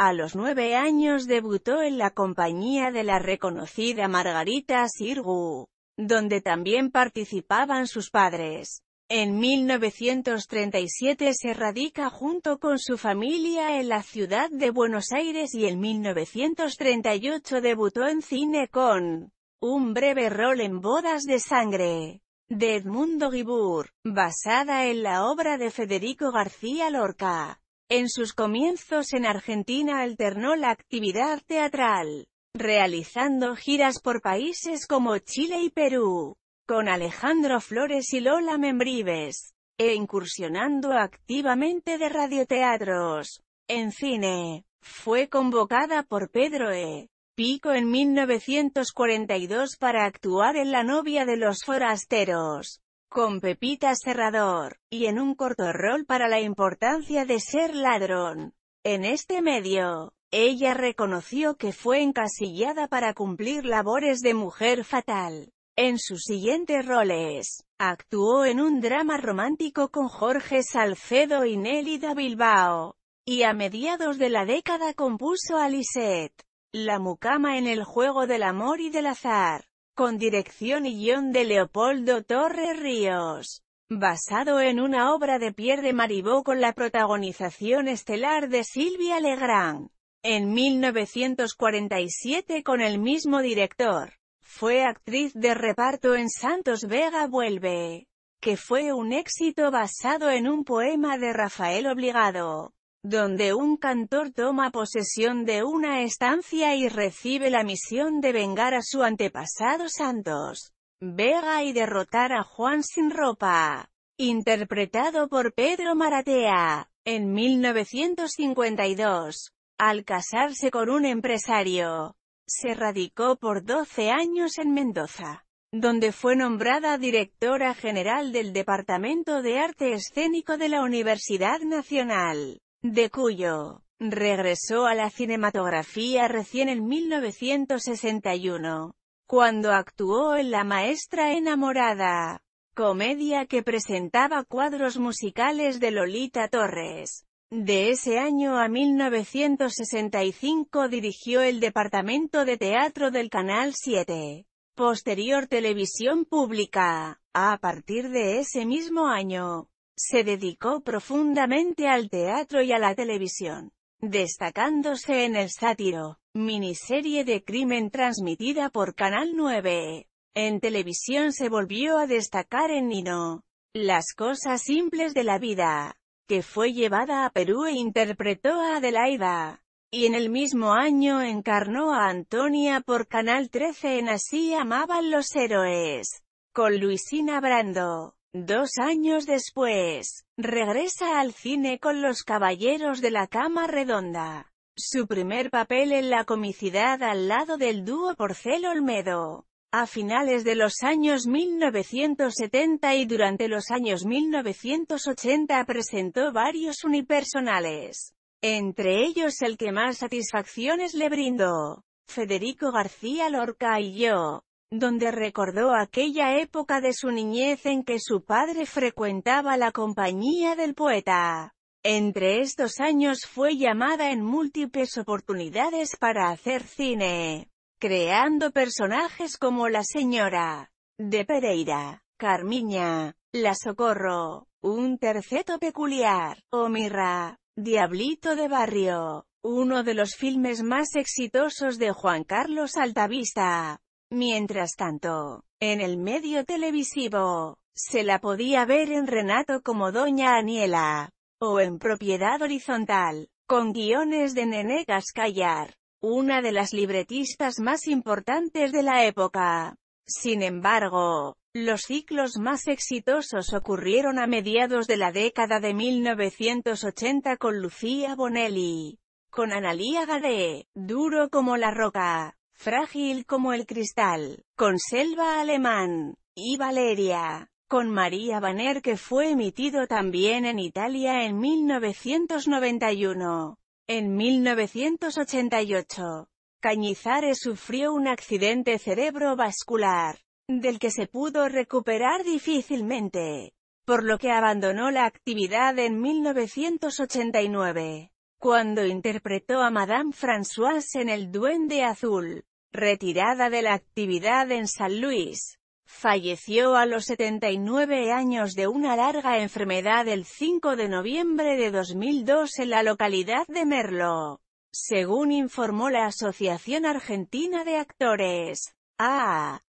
A los nueve años debutó en la compañía de la reconocida Margarita Sirgu, donde también participaban sus padres. En 1937 se radica junto con su familia en la ciudad de Buenos Aires y en 1938 debutó en cine con un breve rol en Bodas de Sangre, de Edmundo Gibur, basada en la obra de Federico García Lorca. En sus comienzos en Argentina alternó la actividad teatral, realizando giras por países como Chile y Perú, con Alejandro Flores y Lola Membrives, e incursionando activamente de radioteatros. En cine, fue convocada por Pedro E. Pico en 1942 para actuar en La novia de los forasteros con Pepita Cerrador, y en un corto rol para la importancia de ser ladrón. En este medio, ella reconoció que fue encasillada para cumplir labores de mujer fatal. En sus siguientes roles, actuó en un drama romántico con Jorge Salcedo y Nélida Bilbao, y a mediados de la década compuso a la mucama en el juego del amor y del azar con dirección y guión de Leopoldo Torres Ríos. Basado en una obra de Pierre de Marivaux con la protagonización estelar de Silvia Legrand. En 1947 con el mismo director. Fue actriz de reparto en Santos Vega Vuelve, que fue un éxito basado en un poema de Rafael Obligado donde un cantor toma posesión de una estancia y recibe la misión de vengar a su antepasado Santos Vega y derrotar a Juan sin ropa, interpretado por Pedro Maratea, en 1952. Al casarse con un empresario, se radicó por 12 años en Mendoza, donde fue nombrada directora general del Departamento de Arte Escénico de la Universidad Nacional de cuyo regresó a la cinematografía recién en 1961, cuando actuó en La maestra enamorada, comedia que presentaba cuadros musicales de Lolita Torres. De ese año a 1965 dirigió el Departamento de Teatro del Canal 7, posterior Televisión Pública. A partir de ese mismo año, se dedicó profundamente al teatro y a la televisión, destacándose en El Sátiro, miniserie de crimen transmitida por Canal 9. En televisión se volvió a destacar en Nino, Las cosas simples de la vida, que fue llevada a Perú e interpretó a Adelaida. Y en el mismo año encarnó a Antonia por Canal 13 en Así amaban los héroes, con Luisina Brando. Dos años después, regresa al cine con Los Caballeros de la Cama Redonda. Su primer papel en la comicidad al lado del dúo Porcel Olmedo. A finales de los años 1970 y durante los años 1980 presentó varios unipersonales. Entre ellos el que más satisfacciones le brindó, Federico García Lorca y yo, donde recordó aquella época de su niñez en que su padre frecuentaba la compañía del poeta. Entre estos años fue llamada en múltiples oportunidades para hacer cine, creando personajes como la señora de Pereira, Carmiña, La Socorro, un terceto peculiar, Omirra, Diablito de Barrio, uno de los filmes más exitosos de Juan Carlos Altavista. Mientras tanto, en el medio televisivo, se la podía ver en Renato como Doña Aniela, o en Propiedad Horizontal, con guiones de Nené Gascallar, una de las libretistas más importantes de la época. Sin embargo, los ciclos más exitosos ocurrieron a mediados de la década de 1980 con Lucía Bonelli, con Analía Gade, duro como la roca, Frágil como el cristal, con Selva Alemán, y Valeria, con María Banner que fue emitido también en Italia en 1991. En 1988, Cañizares sufrió un accidente cerebrovascular, del que se pudo recuperar difícilmente, por lo que abandonó la actividad en 1989 cuando interpretó a Madame Françoise en El Duende Azul. Retirada de la actividad en San Luis, falleció a los 79 años de una larga enfermedad el 5 de noviembre de 2002 en la localidad de Merlo. Según informó la Asociación Argentina de Actores, A. Ah.